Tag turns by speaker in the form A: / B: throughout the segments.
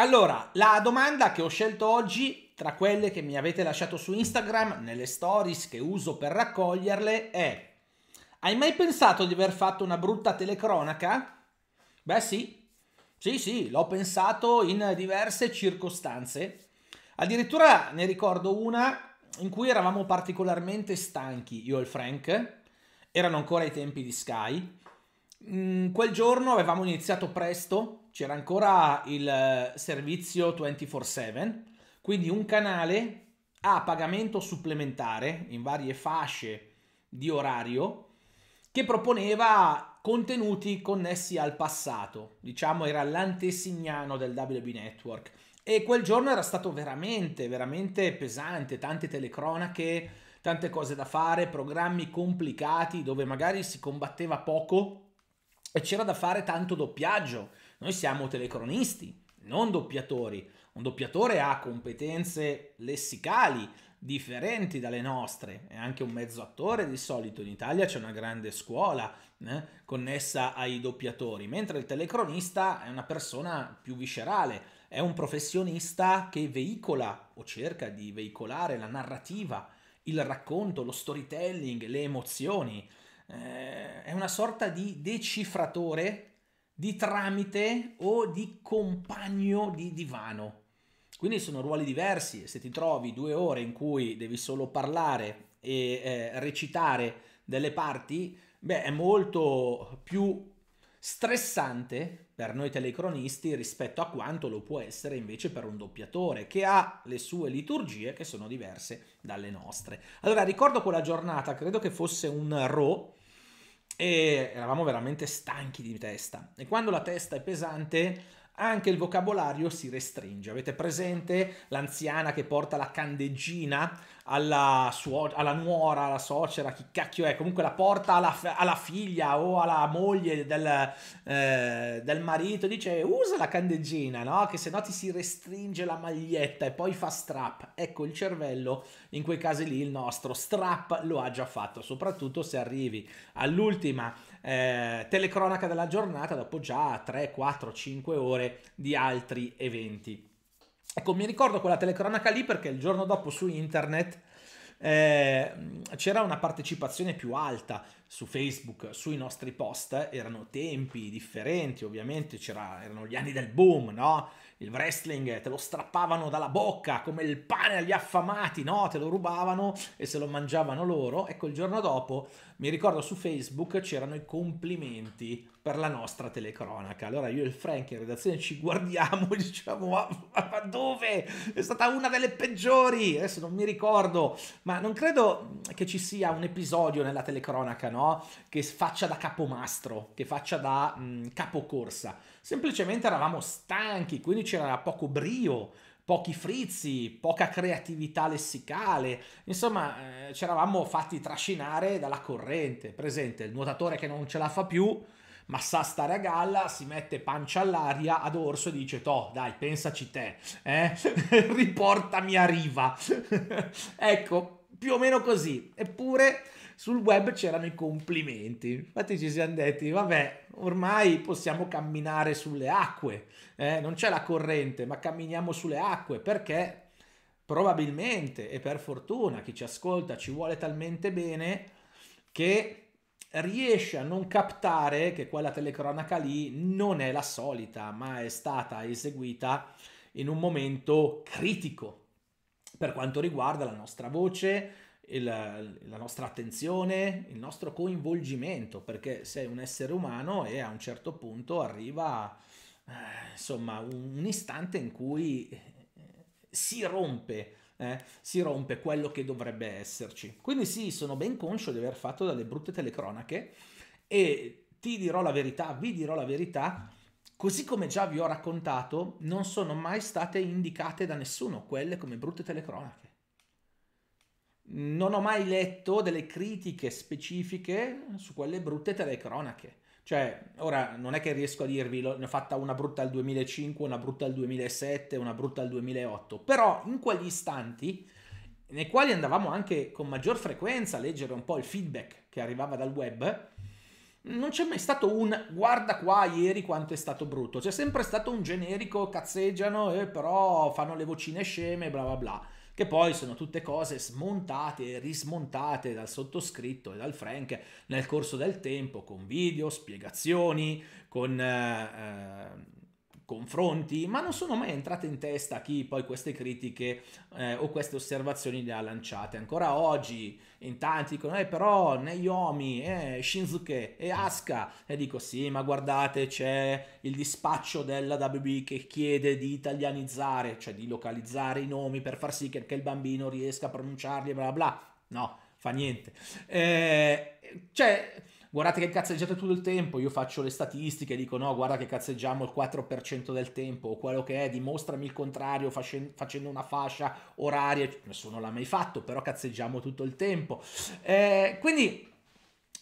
A: Allora, la domanda che ho scelto oggi, tra quelle che mi avete lasciato su Instagram, nelle stories che uso per raccoglierle, è Hai mai pensato di aver fatto una brutta telecronaca? Beh sì, sì sì, l'ho pensato in diverse circostanze. Addirittura ne ricordo una in cui eravamo particolarmente stanchi, io e il Frank, erano ancora i tempi di Sky, Mm, quel giorno avevamo iniziato presto, c'era ancora il eh, servizio 24/7, quindi un canale a pagamento supplementare in varie fasce di orario che proponeva contenuti connessi al passato, diciamo era l'antesignano del WB Network e quel giorno era stato veramente veramente pesante, tante telecronache, tante cose da fare, programmi complicati dove magari si combatteva poco e c'era da fare tanto doppiaggio. Noi siamo telecronisti, non doppiatori. Un doppiatore ha competenze lessicali differenti dalle nostre, è anche un mezzo attore di solito. In Italia c'è una grande scuola eh, connessa ai doppiatori, mentre il telecronista è una persona più viscerale, è un professionista che veicola o cerca di veicolare la narrativa, il racconto, lo storytelling, le emozioni eh, è una sorta di decifratore, di tramite o di compagno di divano. Quindi sono ruoli diversi, se ti trovi due ore in cui devi solo parlare e eh, recitare delle parti, beh, è molto più stressante per noi telecronisti rispetto a quanto lo può essere invece per un doppiatore che ha le sue liturgie che sono diverse dalle nostre. Allora ricordo quella giornata, credo che fosse un RO, e eravamo veramente stanchi di testa. E quando la testa è pesante anche il vocabolario si restringe. Avete presente l'anziana che porta la candeggina alla, alla, nuora, alla suocera, chi cacchio è, comunque la porta alla, alla figlia o alla moglie del, eh, del, marito, dice usa la candeggina, no? Che se no ti si restringe la maglietta e poi fa strap. Ecco il cervello, in quei casi lì il nostro strap lo ha già fatto, soprattutto se arrivi all'ultima eh, telecronaca della giornata dopo già 3, 4, 5 ore di altri eventi. Ecco, mi ricordo quella telecronaca lì perché il giorno dopo su internet eh, c'era una partecipazione più alta su Facebook, sui nostri post, erano tempi differenti, ovviamente erano gli anni del boom, no? Il wrestling eh, te lo strappavano dalla bocca come il pane agli affamati, no? Te lo rubavano e se lo mangiavano loro. Ecco, il giorno dopo, mi ricordo su Facebook c'erano i complimenti per la nostra telecronaca. Allora io e il Frank in redazione ci guardiamo e diciamo ma, ma, dove? È stata una delle peggiori, adesso non mi ricordo, ma non credo che ci sia un episodio nella telecronaca, no? Che faccia da capomastro, che faccia da mh, capocorsa. Semplicemente eravamo stanchi, quindi c'era poco brio pochi frizzi, poca creatività lessicale, insomma eh, ci eravamo fatti trascinare dalla corrente, presente il nuotatore che non ce la fa più, ma sa stare a galla, si mette pancia all'aria ad orso e dice Toh, dai, pensaci te, eh? riportami a riva. ecco, più o meno così. Eppure sul web c'erano i complimenti. Infatti ci siamo detti, vabbè, ormai possiamo camminare sulle acque, eh? non c'è la corrente, ma camminiamo sulle acque perché probabilmente e per fortuna chi ci ascolta ci vuole talmente bene che riesce a non captare che quella telecronaca lì non è la solita, ma è stata eseguita in un momento critico per quanto riguarda la nostra voce, il, la nostra attenzione, il nostro coinvolgimento, perché sei un essere umano e a un certo punto arriva eh, insomma un, un istante in cui si rompe eh, si rompe quello che dovrebbe esserci. Quindi sì, sono ben conscio di aver fatto delle brutte telecronache e ti dirò la verità, vi dirò la verità, così come già vi ho raccontato, non sono mai state indicate da nessuno quelle come brutte telecronache. Non ho mai letto delle critiche specifiche su quelle brutte telecronache. Cioè, ora non è che riesco a dirvi, ne ho fatta una brutta al 2005, una brutta al 2007, una brutta al 2008, però in quegli istanti nei quali andavamo anche con maggior frequenza a leggere un po' il feedback che arrivava dal web, non c'è mai stato un guarda qua ieri quanto è stato brutto, c'è sempre stato un generico cazzeggiano eh, però fanno le vocine sceme bla bla bla che poi sono tutte cose smontate e rismontate dal sottoscritto e dal Frank nel corso del tempo, con video, spiegazioni, con... Eh, eh confronti, ma non sono mai entrate in testa chi poi queste critiche eh, o queste osservazioni le ha lanciate. Ancora oggi in tanti dicono, eh però Naomi, eh, Shinsuke e Asuka, e dico sì, ma guardate c'è il dispaccio della WB che chiede di italianizzare, cioè di localizzare i nomi per far sì che anche il bambino riesca a pronunciarli, bla bla. No, fa niente. Eh, cioè, guardate che cazzeggiate tutto il tempo, io faccio le statistiche, dico no, guarda che cazzeggiamo il 4% del tempo, o quello che è, dimostrami il contrario facendo una fascia oraria, nessuno l'ha mai fatto, però cazzeggiamo tutto il tempo. Eh, quindi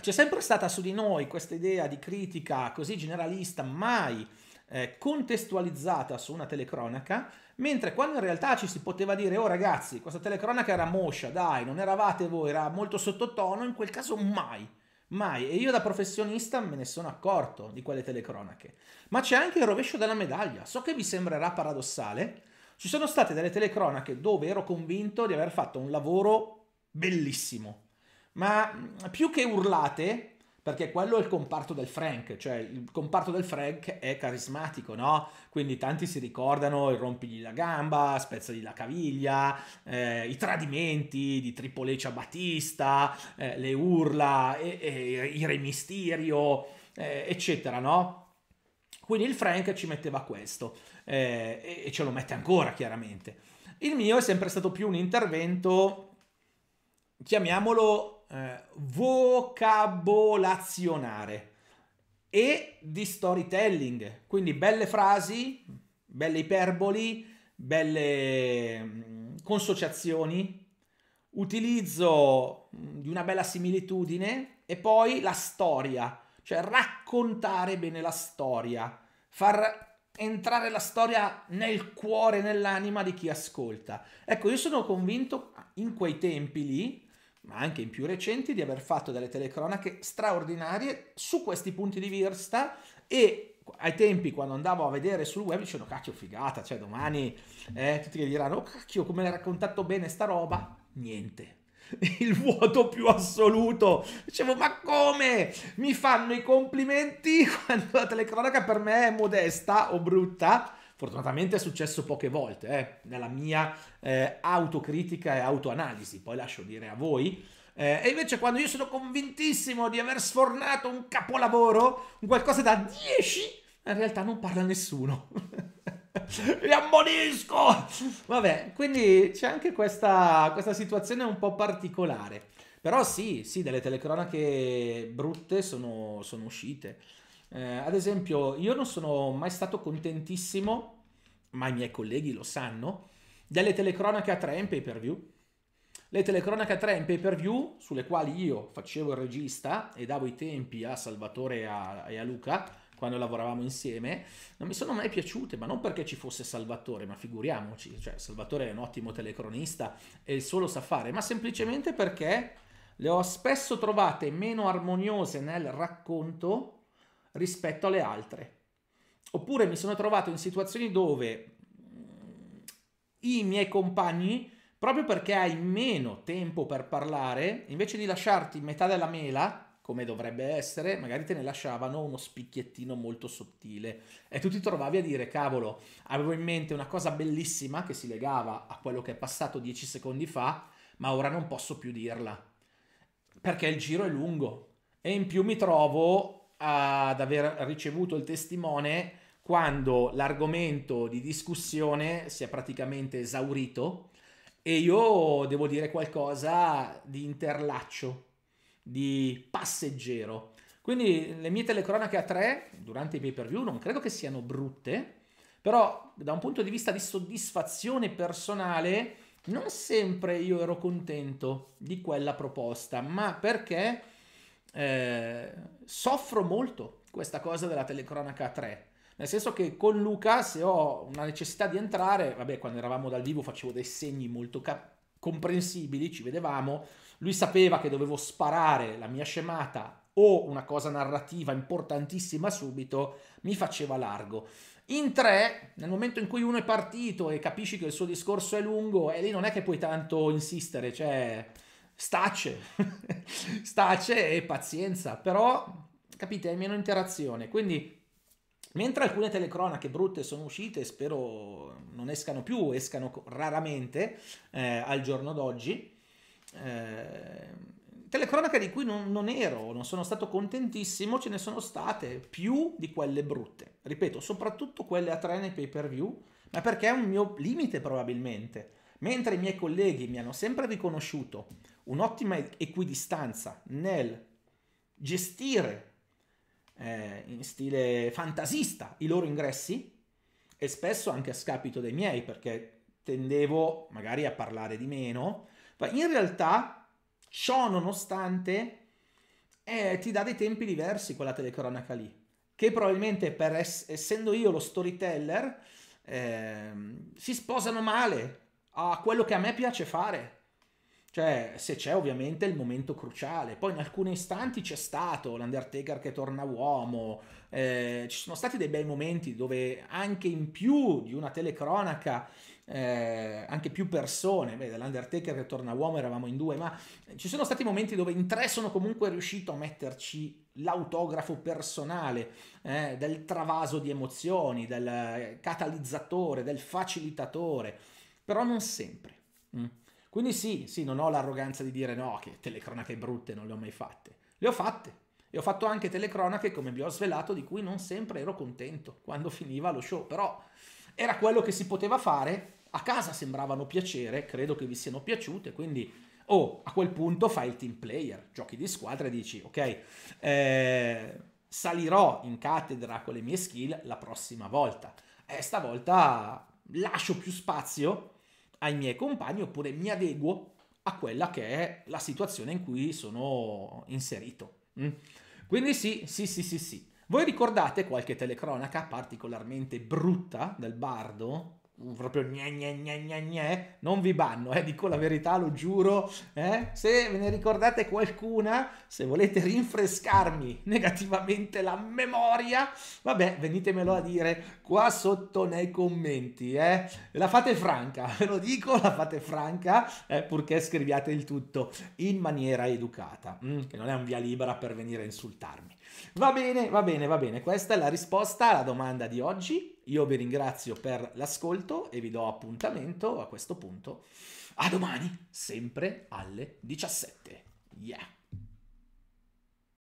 A: c'è sempre stata su di noi questa idea di critica così generalista, mai eh, contestualizzata su una telecronaca, mentre quando in realtà ci si poteva dire oh ragazzi, questa telecronaca era moscia, dai, non eravate voi, era molto sottotono, in quel caso mai Mai. E io da professionista me ne sono accorto di quelle telecronache. Ma c'è anche il rovescio della medaglia. So che vi sembrerà paradossale. Ci sono state delle telecronache dove ero convinto di aver fatto un lavoro bellissimo. Ma mm, più che urlate, perché quello è il comparto del Frank, cioè il comparto del Frank è carismatico, no? Quindi tanti si ricordano il rompigli la gamba, spezzagli la caviglia, eh, i tradimenti di Tripolecia Batista, eh, le urla, e, e, il Re Misterio, eh, eccetera, no? Quindi il Frank ci metteva questo eh, e, e ce lo mette ancora chiaramente. Il mio è sempre stato più un intervento, chiamiamolo eh, vocabolazionare e di storytelling, quindi belle frasi, belle iperboli, belle mm, consociazioni, utilizzo mm, di una bella similitudine e poi la storia, cioè raccontare bene la storia, far entrare la storia nel cuore, nell'anima di chi ascolta. Ecco, io sono convinto in quei tempi lì ma anche in più recenti, di aver fatto delle telecronache straordinarie su questi punti di vista e ai tempi quando andavo a vedere sul web dicevo cacchio figata, cioè domani eh, tutti che diranno oh, cacchio come l'hai raccontato bene sta roba, niente il vuoto più assoluto. Dicevo, ma come? Mi fanno i complimenti quando la telecronaca per me è modesta o brutta Fortunatamente è successo poche volte, eh, nella mia eh, autocritica e autoanalisi, poi lascio dire a voi. Eh, e invece quando io sono convintissimo di aver sfornato un capolavoro, un qualcosa da 10, in realtà non parla nessuno. Vi ammonisco! Vabbè, quindi c'è anche questa, questa situazione un po' particolare. Però sì, sì, delle telecronache brutte sono, sono uscite. Eh, ad esempio, io non sono mai stato contentissimo, ma i miei colleghi lo sanno, delle telecronache a 3 in pay per view. Le telecronache a 3 in pay per view, sulle quali io facevo il regista e davo i tempi a Salvatore e a, e a Luca quando lavoravamo insieme, non mi sono mai piaciute, ma non perché ci fosse Salvatore, ma figuriamoci, cioè Salvatore è un ottimo telecronista e il suo lo sa fare, ma semplicemente perché le ho spesso trovate meno armoniose nel racconto rispetto alle altre. Oppure mi sono trovato in situazioni dove mm, i miei compagni, proprio perché hai meno tempo per parlare, invece di lasciarti metà della mela, come dovrebbe essere, magari te ne lasciavano uno spicchiettino molto sottile e tu ti trovavi a dire cavolo, avevo in mente una cosa bellissima che si legava a quello che è passato dieci secondi fa, ma ora non posso più dirla perché il giro è lungo e in più mi trovo ad aver ricevuto il testimone quando l'argomento di discussione si è praticamente esaurito e io devo dire qualcosa di interlaccio, di passeggero. Quindi le mie telecronache a tre durante i pay per view non credo che siano brutte, però da un punto di vista di soddisfazione personale non sempre io ero contento di quella proposta, ma perché? Eh, soffro molto questa cosa della telecronaca 3. Nel senso che con Luca, se ho una necessità di entrare, vabbè, quando eravamo dal vivo facevo dei segni molto cap- comprensibili, ci vedevamo, lui sapeva che dovevo sparare la mia scemata o una cosa narrativa importantissima subito, mi faceva largo. In tre, nel momento in cui uno è partito e capisci che il suo discorso è lungo, e lì non è che puoi tanto insistere, cioè stace, stace e pazienza, però capite, è meno interazione, quindi mentre alcune telecronache brutte sono uscite, spero non escano più, escano raramente eh, al giorno d'oggi, eh, telecronache di cui non, non, ero, non sono stato contentissimo, ce ne sono state più di quelle brutte. Ripeto, soprattutto quelle a tre nei pay per view, ma perché è un mio limite probabilmente. Mentre i miei colleghi mi hanno sempre riconosciuto un'ottima equidistanza nel gestire eh, in stile fantasista i loro ingressi, e spesso anche a scapito dei miei, perché tendevo magari a parlare di meno, ma in realtà ciò nonostante eh, ti dà dei tempi diversi quella telecronaca lì, che probabilmente per ess- essendo io lo storyteller eh, si sposano male a quello che a me piace fare. Cioè, se c'è ovviamente il momento cruciale. Poi in alcuni istanti c'è stato l'Undertaker che torna uomo. Eh, ci sono stati dei bei momenti dove anche in più di una telecronaca, eh, anche più persone, beh, l'Undertaker che torna uomo eravamo in due, ma ci sono stati momenti dove in tre sono comunque riuscito a metterci l'autografo personale, eh, del travaso di emozioni, del catalizzatore, del facilitatore però non sempre. Mm. Quindi sì, sì, non ho l'arroganza di dire no, che telecronache brutte non le ho mai fatte. Le ho fatte. E ho fatto anche telecronache, come vi ho svelato, di cui non sempre ero contento quando finiva lo show. Però era quello che si poteva fare. A casa sembravano piacere, credo che vi siano piaciute, quindi... Oh, a quel punto fai il team player, giochi di squadra e dici, ok, eh, salirò in cattedra con le mie skill la prossima volta. E eh, stavolta lascio più spazio ai miei compagni oppure mi adeguo a quella che è la situazione in cui sono inserito. Mm? Quindi sì, sì, sì, sì, sì. Voi ricordate qualche telecronaca particolarmente brutta del bardo? proprio gne gne gne gne gne, non vi banno, eh, dico la verità, lo giuro, eh? se ve ne ricordate qualcuna, se volete rinfrescarmi negativamente la memoria, vabbè, venitemelo a dire qua sotto nei commenti, eh? la fate franca, ve lo dico, la fate franca, eh, purché scriviate il tutto in maniera educata, mm, che non è un via libera per venire a insultarmi. Va bene, va bene, va bene, questa è la risposta alla domanda di oggi io vi ringrazio per l'ascolto e vi do appuntamento a questo punto a domani, sempre alle 17. Yeah!